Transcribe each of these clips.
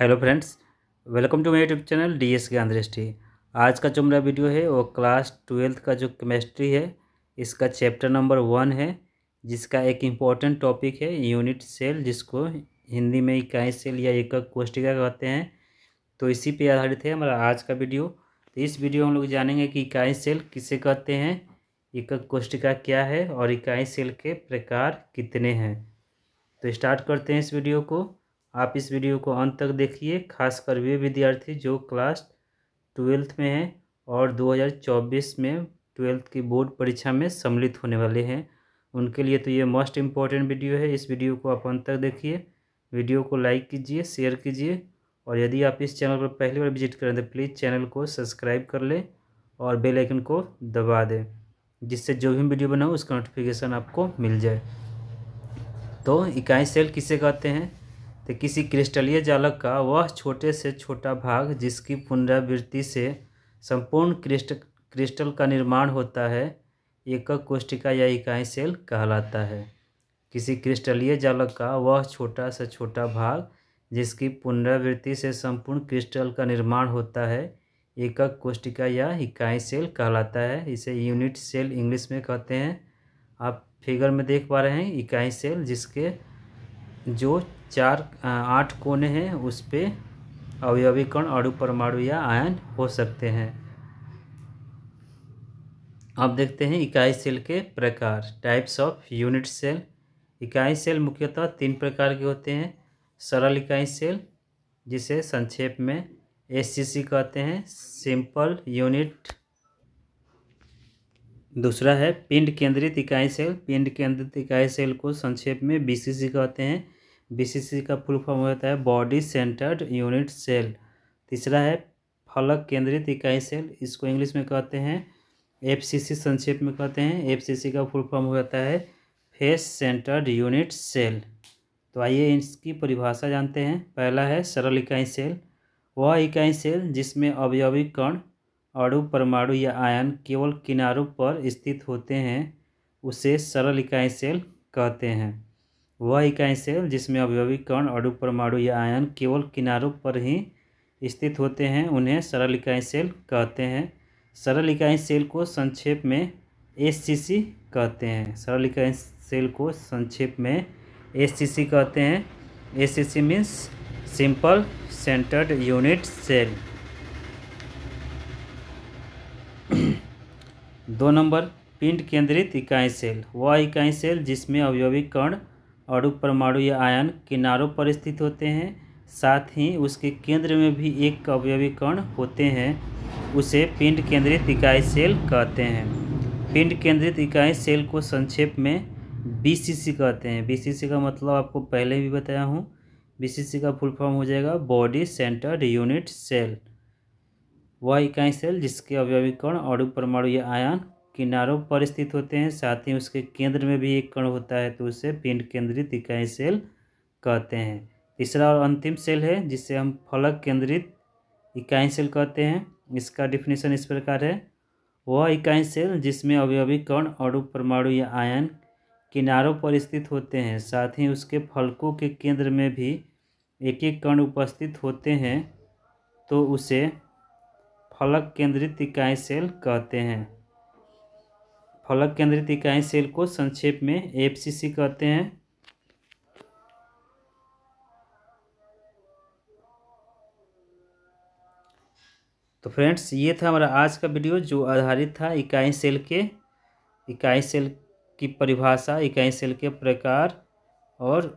hello friends welcome to my YouTube channel D S Gyan Drishti आज का जो मेरा वीडियो है वो क्लास ट्वेल्थ का जो केमिस्ट्री है इसका चैप्टर नंबर वन है जिसका एक इम्पॉर्टेंट टॉपिक है यूनिट सेल जिसको हिंदी में इकाई सेल या एकक कोष्टिका कहते हैं तो इसी पे आधारित है हमारा आज का वीडियो तो इस वीडियो हम लोग जानेंगे कि इकाई सेल किसे कहते हैं एकक कोष्टिका क्या है और इकाई सेल के प्रकार कितने हैं तो स्टार्ट करते हैं इस वीडियो को आप इस वीडियो को अंत तक देखिए खासकर वे विद्यार्थी जो क्लास ट्वेल्थ में हैं और 2024 में ट्वेल्थ की बोर्ड परीक्षा में सम्मिलित होने वाले हैं उनके लिए तो ये मोस्ट इम्पॉर्टेंट वीडियो है इस वीडियो को आप अंत तक देखिए वीडियो को लाइक कीजिए शेयर कीजिए और यदि आप इस चैनल पर पहली बार विजिट करें तो प्लीज़ चैनल को सब्सक्राइब कर लें और बेल आइकन को दबा दें जिससे जो भी वीडियो बनाऊँ उसका नोटिफिकेशन आपको मिल जाए तो इकाई सेल किसे कहते हैं तो किसी क्रिस्टलीय जालक का वह छोटे से छोटा भाग जिसकी पुनरावृत्ति से संपूर्ण क्रिस्ट क्रिस्टल का निर्माण होता है एकक कोष्टिका या इकाई सेल कहलाता है किसी क्रिस्टलीय जालक का वह छोटा से छोटा भाग जिसकी पुनरावृत्ति से संपूर्ण क्रिस्टल का निर्माण होता है एकक कोष्टिका या इकाई सेल कहलाता है इसे यूनिट सेल इंग्लिश में कहते हैं आप फिगर में देख पा रहे हैं इकाई सेल जिसके जो चार आठ कोने हैं उस पर अवयवीकरण अड़ु परमाणु या आयन हो सकते हैं अब देखते हैं इकाई सेल के प्रकार टाइप्स ऑफ यूनिट सेल इकाई सेल मुख्यतः तीन प्रकार के होते हैं सरल इकाई सेल जिसे संक्षेप में एससीसी कहते हैं सिंपल यूनिट दूसरा है पिंड केंद्रित इकाई सेल पिंड केंद्रित इकाई सेल को संक्षेप में बी कहते हैं बी का फुल फॉर्म होता है बॉडी सेंटर्ड यूनिट सेल तीसरा है फलक केंद्रित इकाई सेल इसको इंग्लिश में कहते हैं एफ संक्षेप में कहते हैं एफ का फुल फॉर्म होता है फेस सेंटर्ड यूनिट सेल तो आइए इसकी परिभाषा जानते हैं पहला है सरल इकाई सेल वह इकाई सेल जिसमें अवयविक कण अणु परमाणु या आयन केवल किनारों पर स्थित होते हैं उसे सरल इकाई सेल कहते हैं वह इकाई सेल जिसमें अवयवी कण अणु परमाणु या आयन केवल किनारों पर ही स्थित होते हैं उन्हें सरल इकाई सेल कहते हैं सरल इकाई सेल को संक्षेप में एस कहते हैं सरल इकाई सेल को संक्षेप में एस कहते हैं S C means simple centred unit cell दो नंबर पिंड केंद्रित इकाई सेल वह इकाई सेल जिसमें अवयविक कण अणु परमाणु या आयन किनारों पर स्थित होते हैं साथ ही उसके केंद्र में भी एक अवयवी कण होते हैं उसे पिंड केंद्रित इकाई सेल कहते हैं पिंड केंद्रित इकाई सेल को संक्षेप में बीसीसी कहते हैं बीसीसी का मतलब आपको पहले भी बताया हूँ बीसीसी का फुल फॉर्म हो जाएगा बॉडी सेंटर्ड यूनिट सेल वह इकाई सेल जिसके अवयवीकरण अड़ु परमाणु या आयन किनारों पर स्थित होते हैं साथ ही उसके केंद्र में भी एक कण होता है तो उसे पिंड केंद्रित इकाई सेल कहते हैं तीसरा और अंतिम सेल है जिसे हम फलक केंद्रित इकाई सेल कहते हैं इसका डिफिनेशन इस प्रकार है वह इकाई सेल जिसमें अवयवी कण अड़ु परमाणु या आयन किनारों पर स्थित होते हैं साथ ही उसके फलकों के केंद्र में भी एक एक कण उपस्थित होते हैं तो उसे फलक केंद्रित इकाई सेल कहते हैं फलक केंद्रित इकाई सेल को संक्षेप में एफसीसी कहते हैं तो फ्रेंड्स ये था हमारा आज का वीडियो जो आधारित था इकाई सेल के इकाई सेल की परिभाषा इकाई सेल के प्रकार और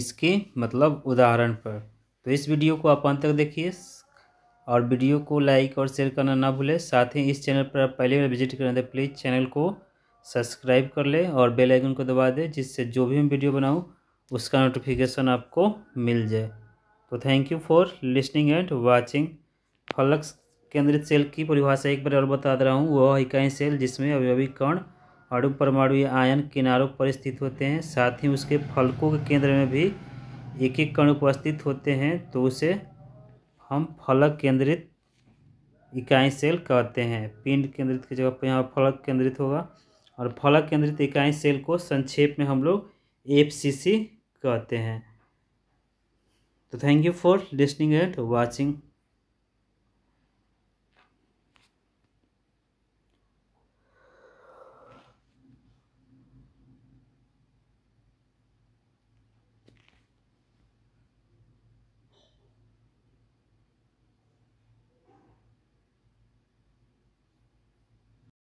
इसके मतलब उदाहरण पर तो इस वीडियो को आप अंत तक देखिए और वीडियो को लाइक और शेयर करना ना भूलें साथ ही इस चैनल पर आप पहले बार विजिट करें तो प्लीज़ चैनल को सब्सक्राइब कर लें और बेल आइकन को दबा दें जिससे जो भी मैं वीडियो बनाऊँ उसका नोटिफिकेशन आपको मिल जाए तो thank you for listening and watching फलक केंद्रित सेल की परिभाषा एक बार और बता दे रहा हूँ वह इकाई सेल जिसमें अवयवी कर्ण अड़ु परमाणु आयन किनारों पर स्थित होते हैं साथ ही उसके फलकों के केंद्र में भी एक एक कण उपस्थित होते हैं तो उसे हम फलक केंद्रित इकाई सेल कहते हैं पिंड केंद्रित की जगह पर यहाँ फलक केंद्रित होगा और फलक केंद्रित इकाई सेल को संक्षेप में हम लोग एफ कहते हैं तो thank you for listening and watching